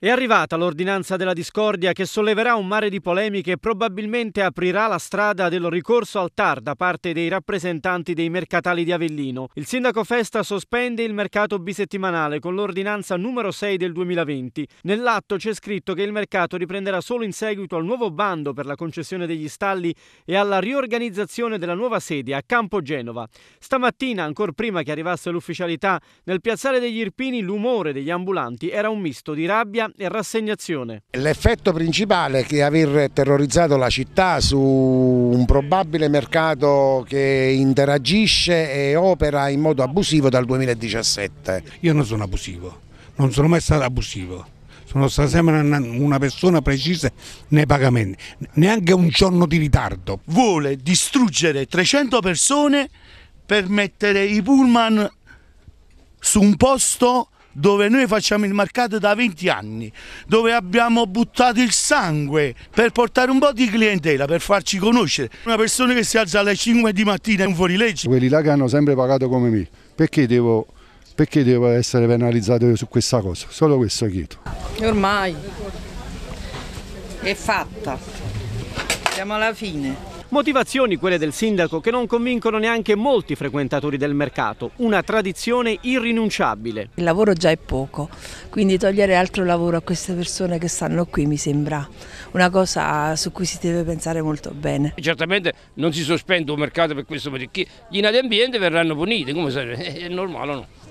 È arrivata l'ordinanza della discordia che solleverà un mare di polemiche e probabilmente aprirà la strada del ricorso al TAR da parte dei rappresentanti dei mercatali di Avellino. Il sindaco Festa sospende il mercato bisettimanale con l'ordinanza numero 6 del 2020. Nell'atto c'è scritto che il mercato riprenderà solo in seguito al nuovo bando per la concessione degli stalli e alla riorganizzazione della nuova sede a Campo Genova. Stamattina, ancora prima che arrivasse l'ufficialità, nel piazzale degli Irpini l'umore degli ambulanti era un misto di rabbia e rassegnazione. L'effetto principale è che aver terrorizzato la città su un probabile mercato che interagisce e opera in modo abusivo dal 2017. Io non sono abusivo, non sono mai stato abusivo. Sono stata sempre una persona precisa nei pagamenti, neanche un giorno di ritardo. Vuole distruggere 300 persone per mettere i pullman su un posto dove noi facciamo il mercato da 20 anni, dove abbiamo buttato il sangue per portare un po' di clientela, per farci conoscere. Una persona che si alza alle 5 di mattina è un fuorilegge. Quelli là che hanno sempre pagato come me, perché devo perché devo essere penalizzato su questa cosa? Solo questo chiedo. Ormai è fatta, siamo alla fine. Motivazioni quelle del sindaco che non convincono neanche molti frequentatori del mercato, una tradizione irrinunciabile. Il lavoro già è poco, quindi togliere altro lavoro a queste persone che stanno qui mi sembra una cosa su cui si deve pensare molto bene. Certamente non si sospende un mercato per questo perché gli inadempienti verranno puniti, come sarebbe, è normale o no?